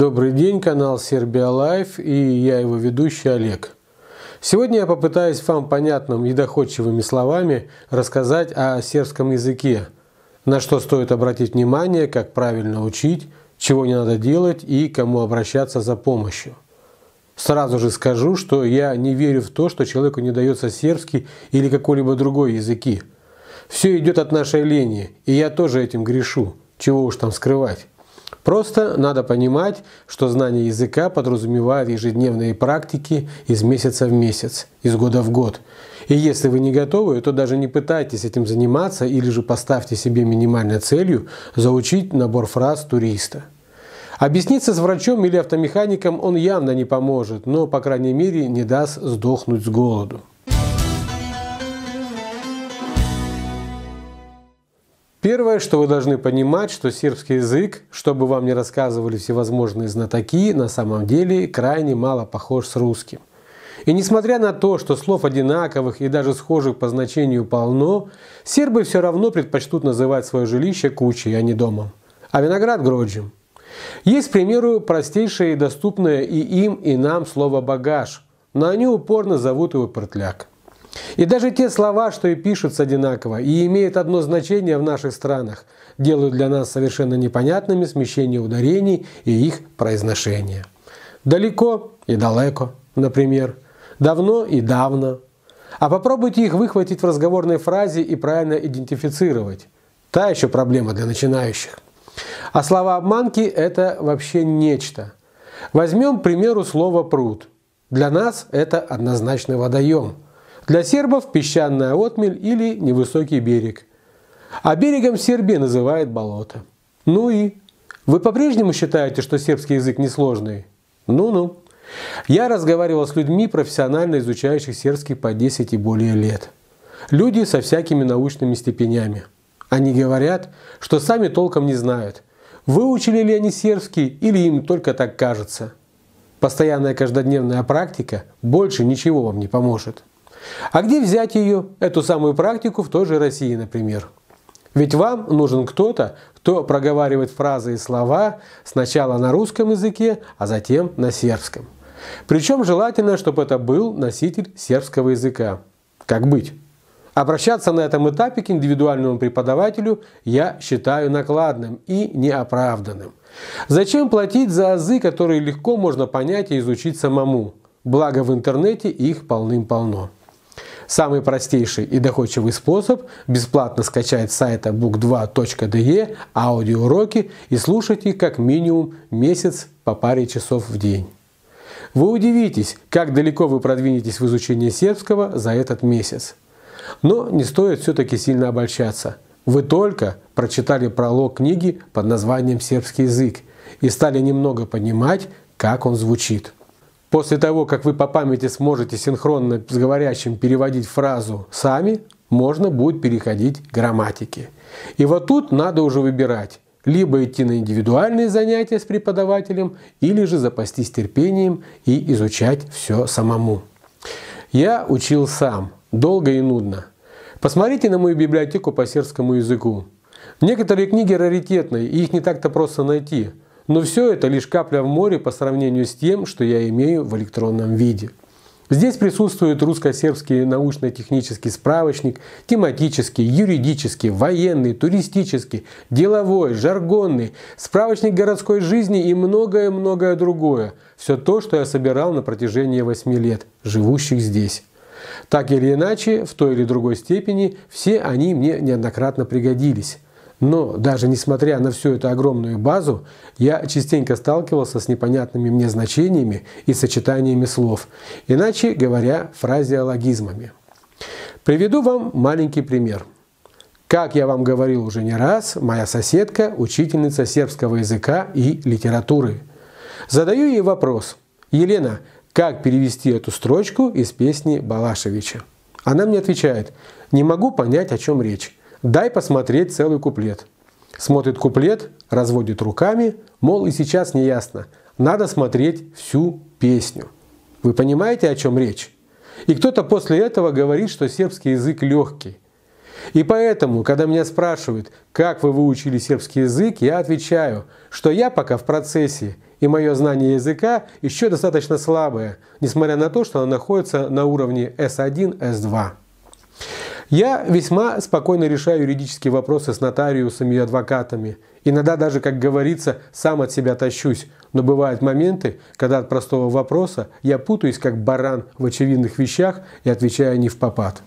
Добрый день, канал Сербия Лайф и я его ведущий Олег. Сегодня я попытаюсь вам понятным и доходчивыми словами рассказать о сербском языке, на что стоит обратить внимание, как правильно учить, чего не надо делать и кому обращаться за помощью. Сразу же скажу, что я не верю в то, что человеку не дается сербский или какой-либо другой языки. Все идет от нашей лени, и я тоже этим грешу, чего уж там скрывать. Просто надо понимать, что знание языка подразумевает ежедневные практики из месяца в месяц, из года в год. И если вы не готовы, то даже не пытайтесь этим заниматься или же поставьте себе минимальной целью заучить набор фраз туриста. Объясниться с врачом или автомехаником он явно не поможет, но, по крайней мере, не даст сдохнуть с голоду. Первое, что вы должны понимать, что сербский язык, чтобы вам не рассказывали всевозможные знатоки, на самом деле крайне мало похож с русским. И несмотря на то, что слов одинаковых и даже схожих по значению полно, сербы все равно предпочтут называть свое жилище кучей, а не домом. А виноград – гроджем. Есть, к примеру, простейшее и доступное и им, и нам слово «багаж», но они упорно зовут его «портляк». И даже те слова, что и пишутся одинаково и имеют одно значение в наших странах, делают для нас совершенно непонятными смещение ударений и их произношение. Далеко и далеко, например, давно и давно. А попробуйте их выхватить в разговорной фразе и правильно идентифицировать. Та еще проблема для начинающих. А слова обманки – это вообще нечто. Возьмем, к примеру, слово «пруд». Для нас это однозначный водоем – для сербов – песчаная отмель или невысокий берег. А берегом Сербия называет болото. Ну и? Вы по-прежнему считаете, что сербский язык несложный? Ну-ну. Я разговаривал с людьми, профессионально изучающих сербский по 10 и более лет. Люди со всякими научными степенями. Они говорят, что сами толком не знают, выучили ли они сербский или им только так кажется. Постоянная каждодневная практика больше ничего вам не поможет. А где взять ее, эту самую практику, в той же России, например? Ведь вам нужен кто-то, кто проговаривает фразы и слова сначала на русском языке, а затем на сербском. Причем желательно, чтобы это был носитель сербского языка. Как быть? Обращаться на этом этапе к индивидуальному преподавателю я считаю накладным и неоправданным. Зачем платить за азы, которые легко можно понять и изучить самому? Благо в интернете их полным-полно. Самый простейший и доходчивый способ – бесплатно скачать с сайта book2.de аудиоуроки и слушать их как минимум месяц по паре часов в день. Вы удивитесь, как далеко вы продвинетесь в изучении сербского за этот месяц. Но не стоит все-таки сильно обольщаться. Вы только прочитали пролог книги под названием «Сербский язык» и стали немного понимать, как он звучит. После того, как вы по памяти сможете синхронно с говорящим переводить фразу сами, можно будет переходить к грамматике. И вот тут надо уже выбирать, либо идти на индивидуальные занятия с преподавателем, или же запастись терпением и изучать все самому. Я учил сам, долго и нудно. Посмотрите на мою библиотеку по сербскому языку. Некоторые книги раритетные, и их не так-то просто найти. Но все это лишь капля в море по сравнению с тем, что я имею в электронном виде. Здесь присутствует русско-сербский научно-технический справочник, тематический, юридический, военный, туристический, деловой, жаргонный, справочник городской жизни и многое-многое другое. Все то, что я собирал на протяжении 8 лет, живущих здесь. Так или иначе, в той или другой степени, все они мне неоднократно пригодились. Но даже несмотря на всю эту огромную базу, я частенько сталкивался с непонятными мне значениями и сочетаниями слов, иначе говоря, фразеологизмами. Приведу вам маленький пример. Как я вам говорил уже не раз, моя соседка – учительница сербского языка и литературы. Задаю ей вопрос. «Елена, как перевести эту строчку из песни Балашевича?» Она мне отвечает, «Не могу понять, о чем речь». Дай посмотреть целый куплет. Смотрит куплет, разводит руками, мол, и сейчас не ясно. Надо смотреть всю песню. Вы понимаете, о чем речь? И кто-то после этого говорит, что сербский язык легкий. И поэтому, когда меня спрашивают, как вы выучили сербский язык, я отвечаю, что я пока в процессе, и мое знание языка еще достаточно слабое, несмотря на то, что оно находится на уровне S1, S2. Я весьма спокойно решаю юридические вопросы с нотариусами и адвокатами. Иногда даже, как говорится, сам от себя тащусь. Но бывают моменты, когда от простого вопроса я путаюсь как баран в очевидных вещах и отвечаю не в попад.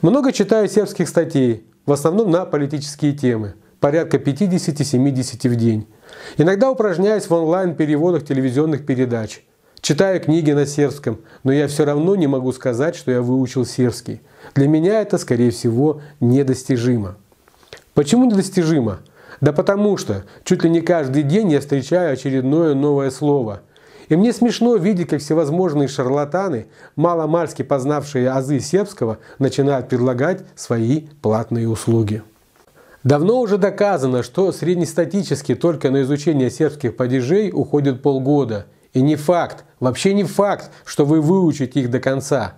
Много читаю сербских статей, в основном на политические темы, порядка 50-70 в день. Иногда упражняюсь в онлайн-переводах телевизионных передач – Читаю книги на сербском, но я все равно не могу сказать, что я выучил сербский. Для меня это, скорее всего, недостижимо. Почему недостижимо? Да потому что чуть ли не каждый день я встречаю очередное новое слово. И мне смешно видеть, как всевозможные шарлатаны, маломальски познавшие азы сербского, начинают предлагать свои платные услуги. Давно уже доказано, что среднестатически только на изучение сербских падежей уходит полгода – и не факт, вообще не факт, что вы выучите их до конца.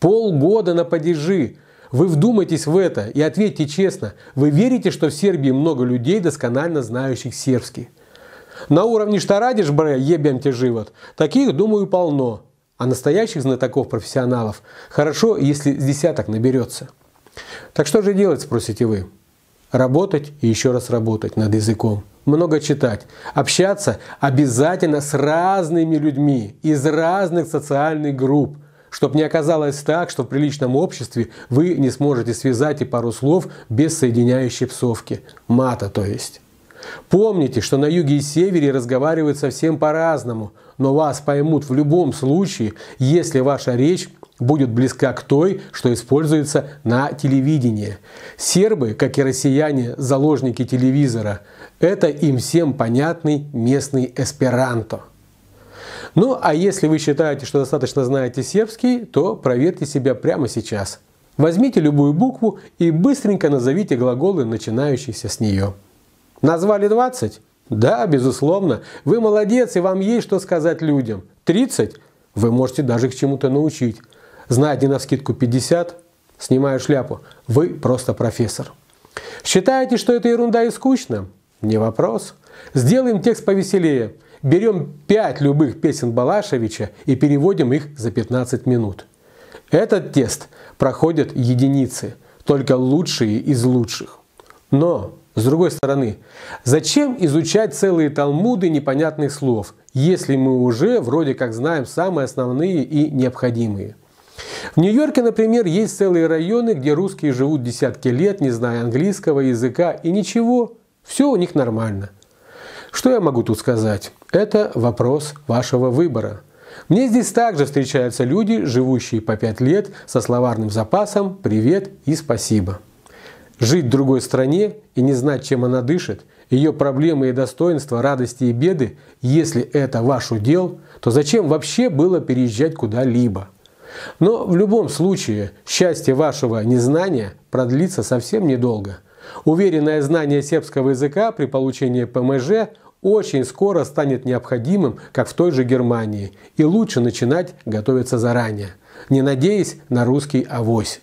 Полгода на падежи. Вы вдумайтесь в это и ответьте честно, вы верите, что в Сербии много людей, досконально знающих сербский? На уровне что радиш бре, ебем те живот, таких, думаю, полно. А настоящих знатоков-профессионалов хорошо, если с десяток наберется. Так что же делать, спросите вы? Работать и еще раз работать над языком много читать, общаться обязательно с разными людьми из разных социальных групп, чтобы не оказалось так, что в приличном обществе вы не сможете связать и пару слов без соединяющей псовки, мата то есть. Помните, что на юге и севере разговаривают совсем по-разному, но вас поймут в любом случае, если ваша речь будет близка к той, что используется на телевидении. Сербы, как и россияне, заложники телевизора. Это им всем понятный местный эсперанто. Ну, а если вы считаете, что достаточно знаете сербский, то проверьте себя прямо сейчас. Возьмите любую букву и быстренько назовите глаголы, начинающиеся с нее. Назвали 20? Да, безусловно. Вы молодец, и вам есть что сказать людям. 30? Вы можете даже к чему-то научить знать не на скидку 50, снимаю шляпу, вы просто профессор. Считаете, что это ерунда и скучно? Не вопрос. Сделаем текст повеселее. Берем 5 любых песен Балашевича и переводим их за 15 минут. Этот тест проходят единицы, только лучшие из лучших. Но, с другой стороны, зачем изучать целые талмуды непонятных слов, если мы уже вроде как знаем самые основные и необходимые? В Нью-Йорке, например, есть целые районы, где русские живут десятки лет, не зная английского языка, и ничего, все у них нормально. Что я могу тут сказать? Это вопрос вашего выбора. Мне здесь также встречаются люди, живущие по 5 лет, со словарным запасом «привет» и «спасибо». Жить в другой стране и не знать, чем она дышит, ее проблемы и достоинства, радости и беды, если это ваш удел, то зачем вообще было переезжать куда-либо? Но в любом случае счастье вашего незнания продлится совсем недолго. Уверенное знание сербского языка при получении ПМЖ очень скоро станет необходимым, как в той же Германии, и лучше начинать готовиться заранее, не надеясь на русский авось.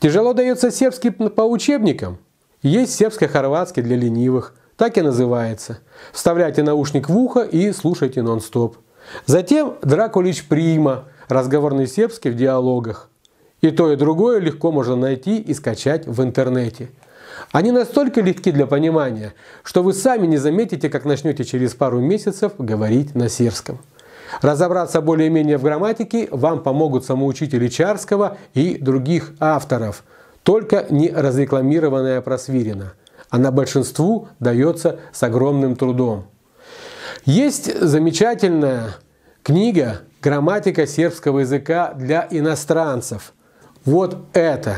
Тяжело дается сербский по учебникам. Есть сербско-хорватский для ленивых, так и называется. Вставляйте наушник в ухо и слушайте нон-стоп. Затем Дракулич Прима – разговорный сербский в диалогах. И то, и другое легко можно найти и скачать в интернете. Они настолько легки для понимания, что вы сами не заметите, как начнете через пару месяцев говорить на сербском. Разобраться более-менее в грамматике вам помогут самоучители Чарского и других авторов, только не разрекламированная Просвирина. Она а большинству дается с огромным трудом. Есть замечательная книга Грамматика сербского языка для иностранцев. Вот это.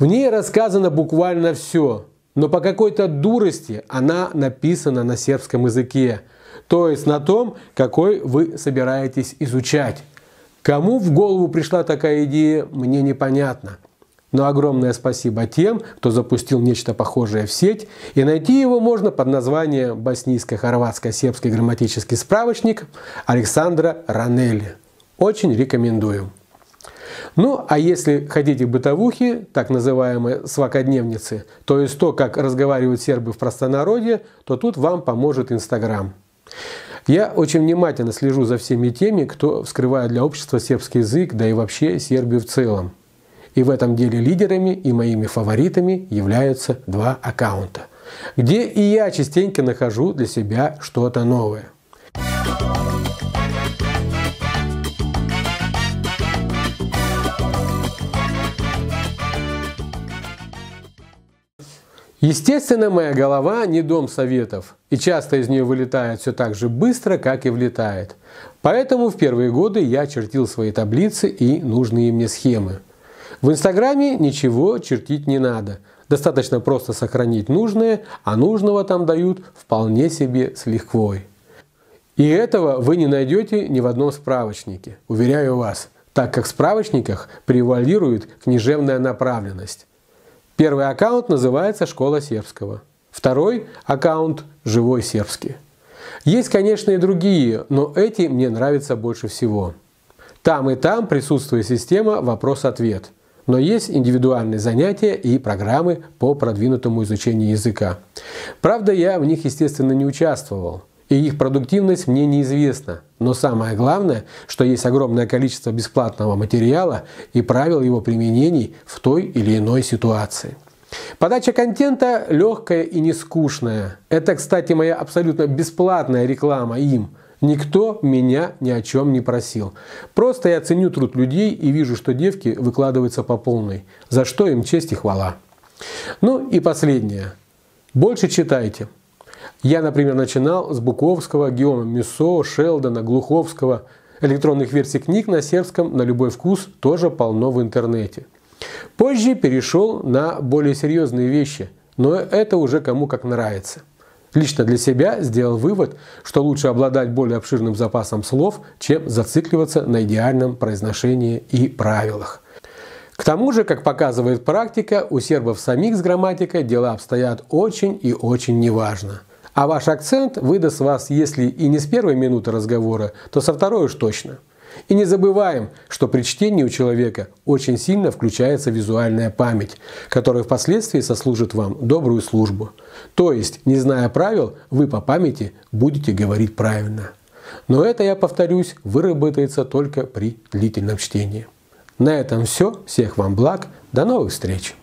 В ней рассказано буквально все, но по какой-то дурости она написана на сербском языке, то есть на том, какой вы собираетесь изучать. Кому в голову пришла такая идея, мне непонятно. Но огромное спасибо тем, кто запустил нечто похожее в сеть, и найти его можно под названием «Боснийско-хорватско-сербский грамматический справочник» Александра Ранелли. Очень рекомендую. Ну, а если хотите бытовухи, так называемые свакодневницы, то есть то, как разговаривают сербы в простонародье, то тут вам поможет Инстаграм. Я очень внимательно слежу за всеми теми, кто вскрывает для общества сербский язык, да и вообще Сербию в целом. И в этом деле лидерами и моими фаворитами являются два аккаунта, где и я частенько нахожу для себя что-то новое. Естественно, моя голова не дом советов, и часто из нее вылетает все так же быстро, как и влетает. Поэтому в первые годы я чертил свои таблицы и нужные мне схемы. В Инстаграме ничего чертить не надо. Достаточно просто сохранить нужное, а нужного там дают вполне себе с лихвой. И этого вы не найдете ни в одном справочнике, уверяю вас, так как в справочниках превалирует книжевная направленность. Первый аккаунт называется «Школа сербского». Второй аккаунт «Живой сербский». Есть, конечно, и другие, но эти мне нравятся больше всего. Там и там присутствует система «Вопрос-ответ» но есть индивидуальные занятия и программы по продвинутому изучению языка. Правда, я в них, естественно, не участвовал, и их продуктивность мне неизвестна. Но самое главное, что есть огромное количество бесплатного материала и правил его применений в той или иной ситуации. Подача контента легкая и нескучная. Это, кстати, моя абсолютно бесплатная реклама им – Никто меня ни о чем не просил. Просто я ценю труд людей и вижу, что девки выкладываются по полной, за что им честь и хвала. Ну и последнее. Больше читайте. Я, например, начинал с Буковского, Геома Мюссо, Шелдона, Глуховского. Электронных версий книг на сербском на любой вкус тоже полно в интернете. Позже перешел на более серьезные вещи, но это уже кому как нравится – Лично для себя сделал вывод, что лучше обладать более обширным запасом слов, чем зацикливаться на идеальном произношении и правилах. К тому же, как показывает практика, у сербов самих с грамматикой дела обстоят очень и очень неважно. А ваш акцент выдаст вас, если и не с первой минуты разговора, то со второй уж точно – и не забываем, что при чтении у человека очень сильно включается визуальная память, которая впоследствии сослужит вам добрую службу. То есть, не зная правил, вы по памяти будете говорить правильно. Но это, я повторюсь, выработается только при длительном чтении. На этом все. Всех вам благ. До новых встреч!